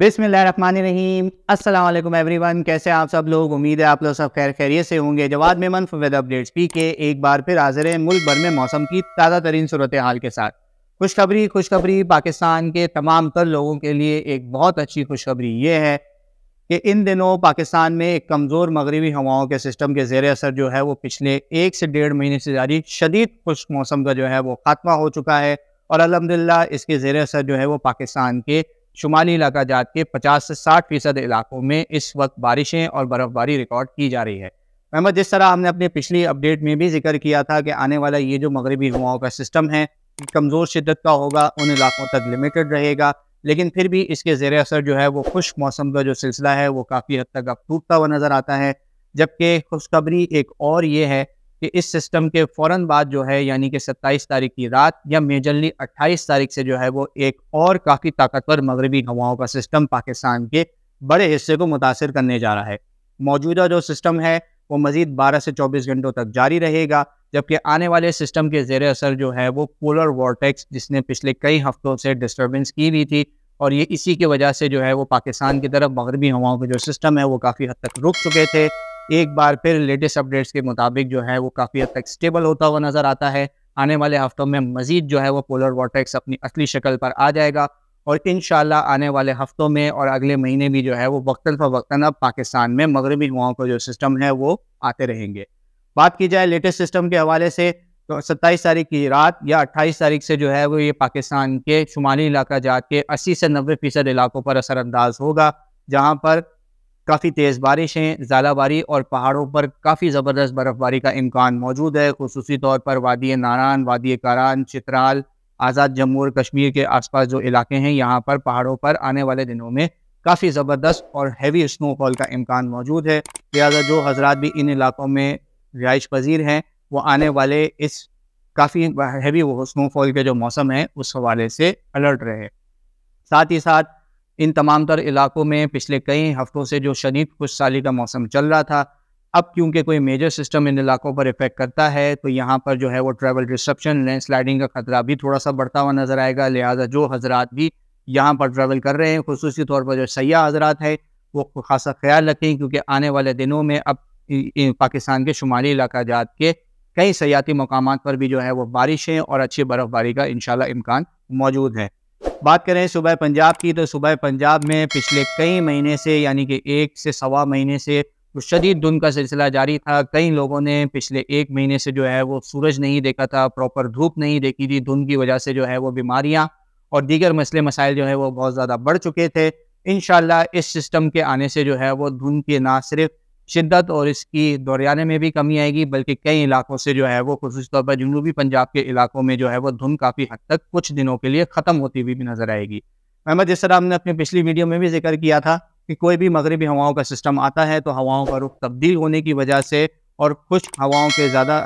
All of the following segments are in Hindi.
बिसमीम एवरी वन कैसे आप सब लोग उम्मीद है आप लोग सब खैर खैरियत से होंगे जवाब मेमन वेद अपडेट्स पी के एक बार फिर हाजिर है मुल्क भर में मौसम की ताज़ा तरीन सूरत हाल के साथ खुशखबरी खुशखबरी पाकिस्तान के तमाम तर लोगों के लिए एक बहुत अच्छी खुशखबरी ये है कि इन दिनों पाकिस्तान में एक कमज़ोर मगरबी हवाओं के सिस्टम के जेर असर जो है वो पिछले एक से डेढ़ महीने से जारी शदीद खुश मौसम का जो है वो खात्मा हो चुका है और अलहमदिल्ला इसके जेर असर जो है वो पाकिस्तान के शुमाली इलाका जात के 50 से 60 फीसद इलाकों में इस वक्त बारिशें और बर्फ़बारी रिकॉर्ड की जा रही है अहमद जिस तरह हमने अपने पिछली अपडेट में भी जिक्र किया था कि आने वाला ये जो मगरबी हवाओं का सिस्टम है कमज़ोर शिदत का होगा उन इलाकों तक लिमिटेड रहेगा लेकिन फिर भी इसके ज़ेर असर जो है वो खुश्क मौसम का जो सिलसिला है वो काफ़ी हद तक अब टूटता हुआ नज़र आता है जबकि खुशखबरी एक और ये है कि इस सिस्टम के फौरन बाद जो है यानी कि सत्ताईस तारीख की रात या मेजरली अट्ठाईस तारीख से जो है वो एक और काफ़ी ताकतवर मगरबी हवाओं का सिस्टम पाकिस्तान के बड़े हिस्से को मुतासर करने जा रहा है मौजूदा जो सिस्टम है वो मज़ीद बारह से चौबीस घंटों तक जारी रहेगा जबकि आने वाले सिस्टम के जेर असर जो है वो पोलर वॉर्टेक्स जिसने पिछले कई हफ्तों से डिस्टर्बेंस की भी थी और ये इसी की वजह से जो है वो पाकिस्तान की तरफ मगरबी हवाओं का जो सिस्टम है वो काफ़ी हद तक रुक चुके थे एक बार फिर लेटेस्ट अपडेट्स के मुताबिक जो है वो काफ़ी हद तक स्टेबल होता हुआ नज़र आता है आने वाले हफ्तों में मजीद जो है वो पोलर वॉटेक्स अपनी असली शक्ल पर आ जाएगा और इन आने वाले हफ्तों में और अगले महीने भी जो है वो वक्ता फ़वक्ता अब पाकिस्तान में मगरबी हवाओं का जो सिस्टम है वो आते रहेंगे बात की जाए लेटेस्ट सिस्टम के हवाले से तो सत्ताईस तारीख की रात या अट्ठाईस तारीख से जो है वो ये पाकिस्तान के शुमाली इलाका के अस्सी से नब्बे फीसद इलाकों पर असरअंदाज होगा जहाँ पर काफ़ी तेज़ बारिशें ज़्यादाबारी और पहाड़ों पर काफ़ी ज़बरदस्त बर्फ़बारी का इम्कान मौजूद है खसूस तौर पर वादी नारान वादी कारान चित्राल आज़ाद जम्मू और कश्मीर के आसपास जो इलाके हैं यहाँ पर पहाड़ों पर आने वाले दिनों में काफ़ी ज़बरदस्त और हैवी स्नोफॉल का इम्कान मौजूद है लिहाजा जो हजरात भी इन इलाकों में रिहाइश पजीर हैं वो आने वाले इस काफ़ी हैवी स्नोफॉल के जो मौसम है उस हवाले से अलर्ट रहे साथ ही साथ इन तमाम तर इलाकों में पिछले कई हफ्तों से जो शदीद खुश साली का मौसम चल रहा था अब क्योंकि कोई मेजर सिस्टम इन इलाकों पर इफेक्ट करता है तो यहाँ पर जो है वो ट्रैवल डिस्ट्रप्शन लैंड स्लाइडिंग का खतरा भी थोड़ा सा बढ़ता हुआ नज़र आएगा लिहाजा जो हजरात भी यहाँ पर ट्रैवल कर रहे हैं खसूस तौर पर जो सयाह हजरात है वो खासा ख्याल रखें क्योंकि आने वाले दिनों में अब पाकिस्तान के शुमाली इलाका जात के कई सयाती मकाम पर भी जो है वो बारिशें और अच्छी बर्फ़बारी का इन इम्कान मौजूद है बात करें सुबह पंजाब की तो सुबह पंजाब में पिछले कई महीने से यानी कि एक से सवा महीने से शदीद धुंध का सिलसिला जारी था कई लोगों ने पिछले एक महीने से जो है वो सूरज नहीं देखा था प्रॉपर धूप नहीं देखी थी धुंध की वजह से जो है वो बीमारियाँ और दीगर मसले मसाइल जो है वो बहुत ज़्यादा बढ़ चुके थे इन इस सिस्टम के आने से जो है वो धुंध के ना सिर्फ शिद्दत और इसकी दौरियाने में भी कमी आएगी बल्कि कई इलाकों से जो है वो खसूस तौर पर जनूबी पंजाब के इलाकों में जो है वो धुंध काफ़ी हद तक कुछ दिनों के लिए ख़त्म होती हुई भी नज़र आएगी अहमद जिस तरह हमने अपनी पिछली वीडियो में भी जिक्र किया था कि कोई भी मगरबी हवाओं का सिस्टम आता है तो हवाओं का रुख तब्दील होने की वजह से और कुछ हवाओं के ज़्यादा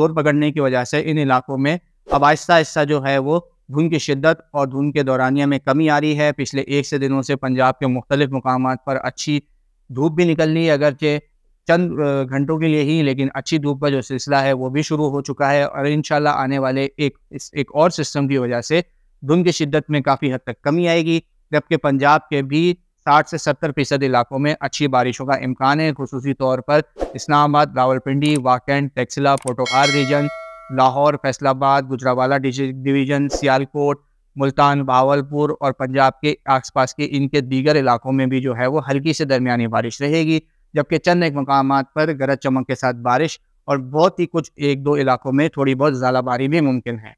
जोर पकड़ने की वजह से इन इलाकों में अब आहिस्ता आहिस्ता जो है वो धुंध की शिद्दत और धुंध के दौरानिया में कमी आ रही है पिछले एक से दिनों से पंजाब के मुख्तलिफ मकाम पर अच्छी धूप भी निकलनी है अगरचे चंद घंटों के लिए ही लेकिन अच्छी धूप का जो सिलसिला है वो भी शुरू हो चुका है और इन आने वाले एक इस एक और सिस्टम की वजह से धुंध की शिद्दत में काफ़ी हद तक कमी आएगी जबकि पंजाब के भी 60 से 70 फीसद इलाकों में अच्छी बारिशों का इम्कान है खसूसी तौर पर इस्लामाबाद रावलपिंडी वाकेंड टैक्सिला पोटोहार रीजन लाहौर फैसलाबाद गुजरावाला डिवीजन सियालकोट मुल्तान बावलपुर और पंजाब के आसपास के इनके दीगर इलाकों में भी जो है वो हल्की से दरमियानी बारिश रहेगी जबकि चंद एक मकाम पर गरज चमक के साथ बारिश और बहुत ही कुछ एक दो इलाकों में थोड़ी बहुत ज़्यादा बारी भी मुमकिन है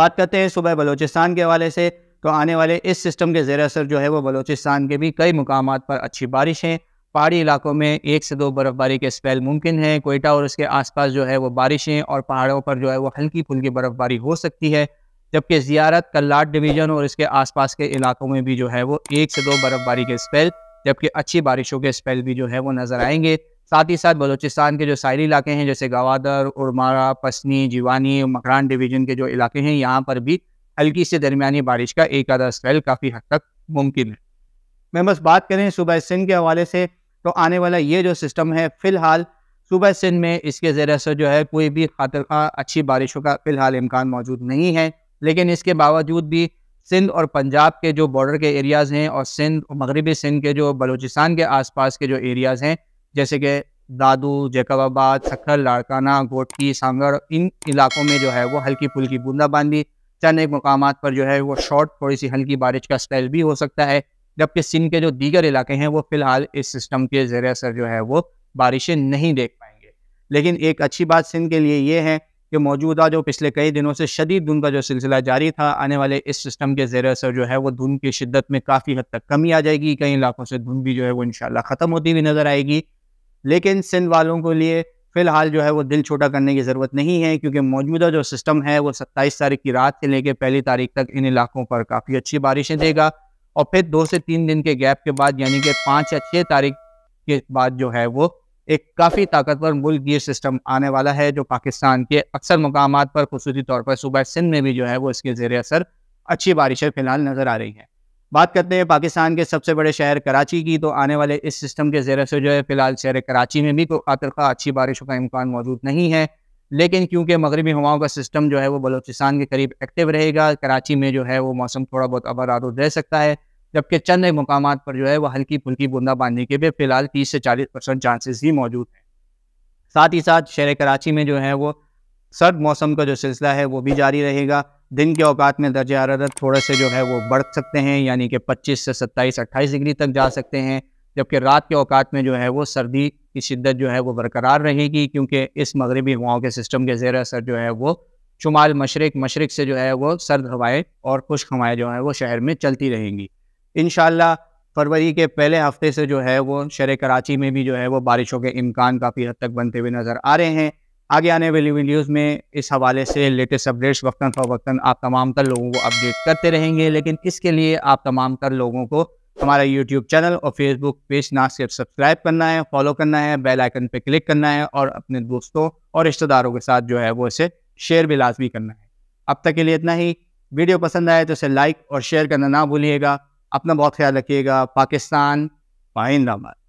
बात करते हैं सुबह बलोचिस्तान के हवाले से तो आने वाले इस सिस्टम के जेर असर जो है वो बलोचिस्तान के भी कई मकाम पर अच्छी बारिश है पहाड़ी इलाकों में एक से दो बर्फ़बारी के स्पेल मुमकिन है कोयटा और उसके आसपास जो है वो बारिशें और पहाड़ों पर जो है वो हल्की फुल्की बर्फ़बारी हो सकती है जबकि जियारत कल्लाट डिवीज़न और इसके आसपास के इलाकों में भी जो है वो एक से दो बर्फ़बारी के स्पेल जबकि अच्छी बारिशों के स्पेल भी जो है वो नज़र आएंगे साथ ही साथ बलूचिस्तान के जो साहली इलाके हैं जैसे गवादर उर्मारा पसनी जीवानी मकरान डिवीज़न के जो इलाके हैं यहाँ पर भी हल्की से दरमिया बारिश का एक आधा स्पेल काफ़ी हद तक मुमकिन है मैं बस बात करें सुबह सिंध के हवाले से तो आने वाला ये जो सिस्टम है फ़िलहाल सुबह सिंध में इसके ज़रिए से जो है कोई भी खातर अच्छी बारिशों का फ़िलहाल इम्कान मौजूद नहीं है लेकिन इसके बावजूद भी सिंध और पंजाब के जो बॉर्डर के एरियाज़ हैं और सिंध मगरबी सिंध के जो बलूचिस्तान के आसपास के जो एरियाज़ हैं जैसे कि दादू जैकबाबाद सखर लाड़काना गोटकी सांगड़ इन इलाकों में जो है वो हल्की फुल्की बूंदाबांदी चंद एक मकाम पर जो है वो शॉर्ट थोड़ी सी हल्की बारिश का स्टाइल भी हो सकता है जबकि सिंध के जो दीगर इलाके हैं वो फिलहाल इस सिस्टम के ज़रिए असर जो है वो बारिशें नहीं देख पाएंगे लेकिन एक अच्छी बात सिंध के लिए ये है कि मौजूदा जो पिछले कई दिनों से शदीद धुन का जो सिलसिला जारी था आने वाले इस सिस्टम के जेर असर जो है वो धुंध की शिद्दत में काफ़ी हद तक कमी आ जाएगी कई इलाकों से धुंध भी जो है वो इनशाला ख़त्म होती हुई नज़र आएगी लेकिन सिंध वालों के लिए फ़िलहाल जो है वो दिल छोटा करने की ज़रूरत नहीं है क्योंकि मौजूदा जो सिस्टम है वो सत्ताईस तारीख की रात से लेकर पहली तारीख तक इन इलाकों पर काफ़ी अच्छी बारिशें देगा और फिर दो से तीन दिन के गैप के बाद यानी कि पाँच या छः तारीख के बाद जो है वो एक काफ़ी ताकतवर मुल्क ये सिस्टम आने वाला है जो पाकिस्तान के अक्सर मकाम पर खसूसी तौर पर सूबह सिंध में भी जो है वो इसके ज़ेर असर अच्छी बारिशें फ़िलहाल नज़र आ रही हैं बात करते हैं पाकिस्तान के सबसे बड़े शहर कराची की तो आने वाले इस सिस्टम के ज़ेर से जो है फ़िलहाल शहर कराची में भी तो आतरखा अच्छी बारिशों का इम्कान मौजूद नहीं है लेकिन क्योंकि मगरबी हवाओं का सिस्टम जो है वो बलोचिस्तान के करीब एक्टिव रहेगा कराची में जो है वो मौसम थोड़ा बहुत आबाद रह सकता है जबकि चंद मकाम पर जो है वह हल्की फुल्की बूंदाबांदी के भी फिलहाल तीस से चालीस परसेंट चांसेस ही मौजूद हैं साथ ही साथ शहर कराची में जो है वो सर्द मौसम का जो सिलसिला है वो भी जारी रहेगा दिन के औकात में दर्ज हरारत थोड़े से जो है वो बढ़ सकते हैं यानी कि 25 से 27 28 डिग्री तक जा सकते हैं जबकि रात के औकात में जो है वो सर्दी की शिद्दत जो है वो बरकरार रहेगी क्योंकि इस मगरबी हवाओं के सिस्टम के जेर असर जो है वो शुमाल मशरक मशरक से जो है वो सर्द हवाएँ और खुश्क हवाएँ जो हैं वो शहर में चलती रहेंगी इन फरवरी के पहले हफ्ते से जो है वो शहर कराची में भी जो है वो बारिशों के इम्कान काफ़ी हद तक बनते हुए नज़र आ रहे हैं आगे आने वाली वीडियोस में इस हवाले से लेटेस्ट अपडेट्स वक्ता फ़वक्ता आप तमाम तर लोगों को अपडेट करते रहेंगे लेकिन इसके लिए आप तमाम तर लोगों को हमारा यूट्यूब चैनल और फेसबुक पेज ना सिर्फ सब्सक्राइब करना है फॉलो करना है बेल आइकन पे क्लिक करना है और अपने दोस्तों और रिश्तेदारों के साथ जो है वो इसे शेयर भी लाजमी करना है अब तक के लिए इतना ही वीडियो पसंद आए तो इसे लाइक और शेयर करना ना भूलिएगा अपना बहुत ख्याल रखिएगा पाकिस्तान पाइंदाबाद